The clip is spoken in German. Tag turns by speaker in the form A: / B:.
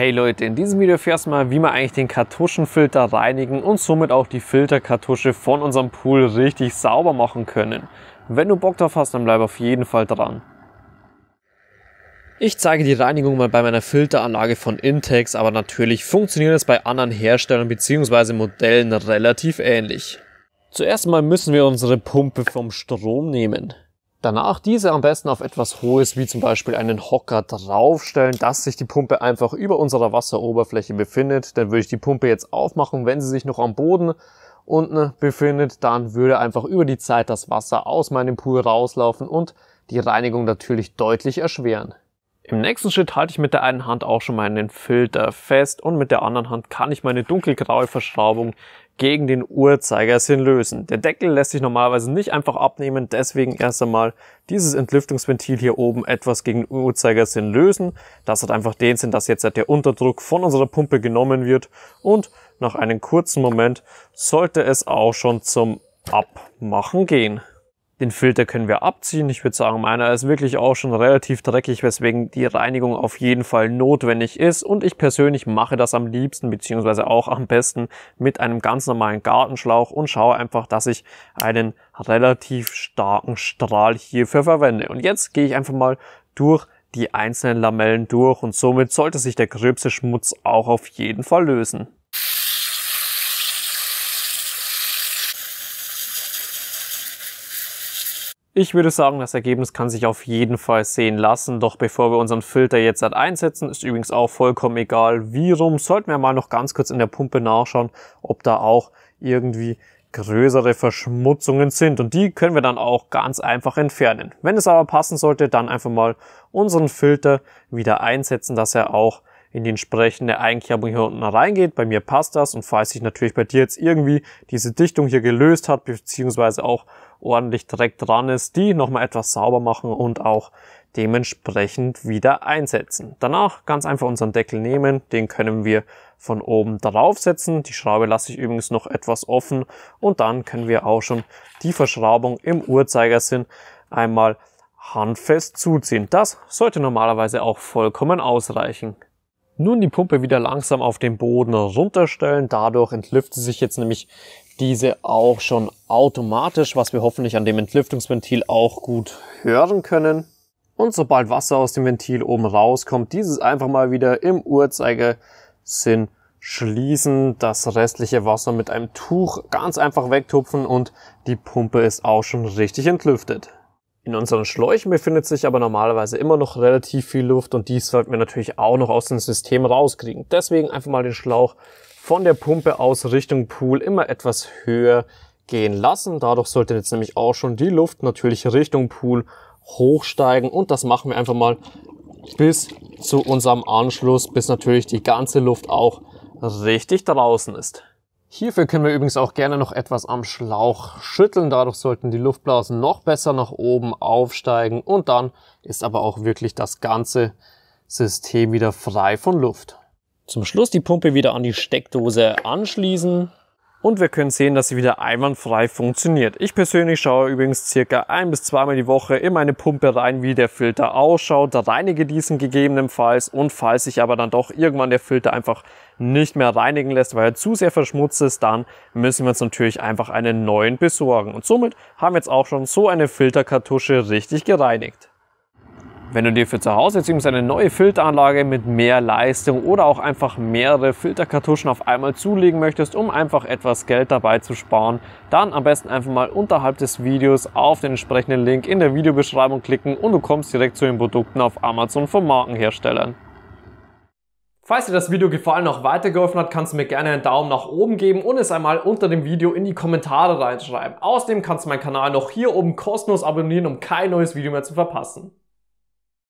A: Hey Leute, in diesem Video erfährst du mal, wie man eigentlich den Kartuschenfilter reinigen und somit auch die Filterkartusche von unserem Pool richtig sauber machen können. Wenn du Bock drauf hast, dann bleib auf jeden Fall dran. Ich zeige die Reinigung mal bei meiner Filteranlage von Intex, aber natürlich funktioniert es bei anderen Herstellern bzw. Modellen relativ ähnlich. Zuerst mal müssen wir unsere Pumpe vom Strom nehmen. Danach diese am besten auf etwas Hohes, wie zum Beispiel einen Hocker draufstellen, dass sich die Pumpe einfach über unserer Wasseroberfläche befindet. Dann würde ich die Pumpe jetzt aufmachen, wenn sie sich noch am Boden unten befindet, dann würde einfach über die Zeit das Wasser aus meinem Pool rauslaufen und die Reinigung natürlich deutlich erschweren. Im nächsten Schritt halte ich mit der einen Hand auch schon meinen Filter fest und mit der anderen Hand kann ich meine dunkelgraue Verschraubung gegen den Uhrzeigersinn lösen. Der Deckel lässt sich normalerweise nicht einfach abnehmen, deswegen erst einmal dieses Entlüftungsventil hier oben etwas gegen den Uhrzeigersinn lösen. Das hat einfach den Sinn, dass jetzt der Unterdruck von unserer Pumpe genommen wird und nach einem kurzen Moment sollte es auch schon zum Abmachen gehen. Den Filter können wir abziehen. Ich würde sagen, meiner ist wirklich auch schon relativ dreckig, weswegen die Reinigung auf jeden Fall notwendig ist. Und ich persönlich mache das am liebsten bzw. auch am besten mit einem ganz normalen Gartenschlauch und schaue einfach, dass ich einen relativ starken Strahl hierfür verwende. Und jetzt gehe ich einfach mal durch die einzelnen Lamellen durch und somit sollte sich der gröbste Schmutz auch auf jeden Fall lösen. Ich würde sagen, das Ergebnis kann sich auf jeden Fall sehen lassen, doch bevor wir unseren Filter jetzt halt einsetzen, ist übrigens auch vollkommen egal wie rum, sollten wir mal noch ganz kurz in der Pumpe nachschauen, ob da auch irgendwie größere Verschmutzungen sind und die können wir dann auch ganz einfach entfernen. Wenn es aber passen sollte, dann einfach mal unseren Filter wieder einsetzen, dass er auch in die entsprechende Einkerbung hier unten reingeht. Bei mir passt das und falls sich natürlich bei dir jetzt irgendwie diese Dichtung hier gelöst hat, beziehungsweise auch ordentlich direkt dran ist, die nochmal etwas sauber machen und auch dementsprechend wieder einsetzen. Danach ganz einfach unseren Deckel nehmen, den können wir von oben draufsetzen. Die Schraube lasse ich übrigens noch etwas offen und dann können wir auch schon die Verschraubung im Uhrzeigersinn einmal handfest zuziehen. Das sollte normalerweise auch vollkommen ausreichen. Nun die Pumpe wieder langsam auf den Boden runterstellen. Dadurch entlüftet sich jetzt nämlich diese auch schon automatisch, was wir hoffentlich an dem Entlüftungsventil auch gut hören können. Und sobald Wasser aus dem Ventil oben rauskommt, dieses einfach mal wieder im Uhrzeigersinn schließen, das restliche Wasser mit einem Tuch ganz einfach wegtupfen und die Pumpe ist auch schon richtig entlüftet. In unseren Schläuchen befindet sich aber normalerweise immer noch relativ viel Luft und dies sollten wir natürlich auch noch aus dem System rauskriegen. Deswegen einfach mal den Schlauch von der Pumpe aus Richtung Pool immer etwas höher gehen lassen. Dadurch sollte jetzt nämlich auch schon die Luft natürlich Richtung Pool hochsteigen und das machen wir einfach mal bis zu unserem Anschluss, bis natürlich die ganze Luft auch richtig draußen ist. Hierfür können wir übrigens auch gerne noch etwas am Schlauch schütteln. Dadurch sollten die Luftblasen noch besser nach oben aufsteigen und dann ist aber auch wirklich das ganze System wieder frei von Luft. Zum Schluss die Pumpe wieder an die Steckdose anschließen. Und wir können sehen, dass sie wieder einwandfrei funktioniert. Ich persönlich schaue übrigens circa ein bis zweimal die Woche in meine Pumpe rein, wie der Filter ausschaut, reinige diesen gegebenenfalls und falls sich aber dann doch irgendwann der Filter einfach nicht mehr reinigen lässt, weil er zu sehr verschmutzt ist, dann müssen wir uns natürlich einfach einen neuen besorgen. Und somit haben wir jetzt auch schon so eine Filterkartusche richtig gereinigt. Wenn du dir für zu Hause bzw. eine neue Filteranlage mit mehr Leistung oder auch einfach mehrere Filterkartuschen auf einmal zulegen möchtest, um einfach etwas Geld dabei zu sparen, dann am besten einfach mal unterhalb des Videos auf den entsprechenden Link in der Videobeschreibung klicken und du kommst direkt zu den Produkten auf Amazon von Markenherstellern. Falls dir das Video gefallen und auch weitergeholfen hat, kannst du mir gerne einen Daumen nach oben geben und es einmal unter dem Video in die Kommentare reinschreiben. Außerdem kannst du meinen Kanal noch hier oben kostenlos abonnieren, um kein neues Video mehr zu verpassen.